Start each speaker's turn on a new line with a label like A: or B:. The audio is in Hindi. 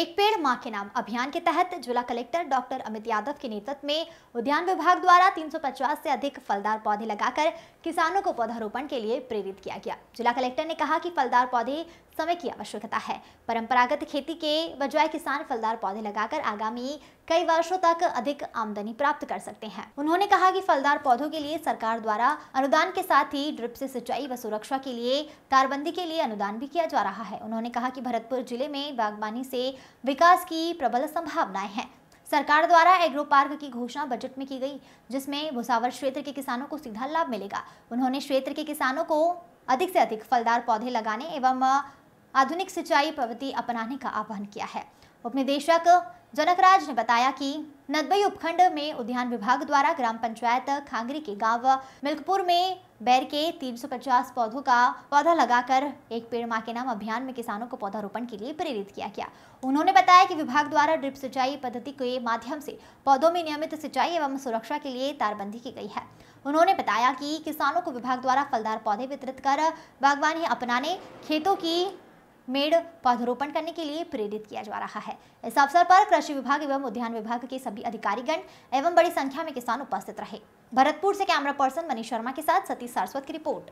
A: एक पेड़ मां के नाम अभियान के तहत जिला कलेक्टर डॉक्टर अमित यादव के नेतृत्व में उद्यान विभाग द्वारा 350 से अधिक फलदार पौधे लगाकर किसानों को पौधारोपण के लिए प्रेरित किया गया जिला कलेक्टर ने कहा कि फलदार पौधे समय की आवश्यकता है परंपरागत खेती के बजाय किसान फलदार पौधे लगाकर आगामी कई वर्षों तक अधिक आमदनी प्राप्त कर सकते हैं उन्होंने कहा कि फलदार पौधों के लिए सरकार द्वारा अनुदान के साथ ही ड्रिप से सिंचाई व सुरक्षा के लिए तारबंदी के लिए अनुदान भी किया जा रहा है उन्होंने कहा कि भरतपुर जिले में बागवानी से विकास की प्रबल संभावनाएं हैं सरकार द्वारा एग्रो पार्क की घोषणा बजट में की गई जिसमें भुसावर क्षेत्र के किसानों को सीधा लाभ मिलेगा उन्होंने क्षेत्र के किसानों को अधिक से अधिक फलदार पौधे लगाने एवं आधुनिक सिंचाई पद्धति अपनाने का आह्वान किया है उप निदेशक जनकराज ने बताया कि नदबई उपखंड में उद्यान विभाग द्वारा ग्राम पंचायत खांगरी के गांव मिल्कपुर में बैर के 350 पौधों का पौधा लगाकर एक पेड़ माँ के नाम अभियान में किसानों को पौधारोपण के लिए प्रेरित किया गया उन्होंने बताया कि विभाग द्वारा ड्रिप सिंचाई पद्धति के माध्यम से पौधों में नियमित सिंचाई एवं सुरक्षा के लिए तारबंदी की गई है उन्होंने बताया कि किसानों को विभाग द्वारा फलदार पौधे वितरित कर बागवानी अपनाने खेतों की मेड़ पौधरोपण करने के लिए प्रेरित किया जा रहा है इस अवसर पर कृषि विभाग एवं उद्यान विभाग के सभी अधिकारीगण एवं बड़ी संख्या में किसान उपस्थित रहे भरतपुर से कैमरा पर्सन मनीष शर्मा के साथ सतीश सारस्वत की रिपोर्ट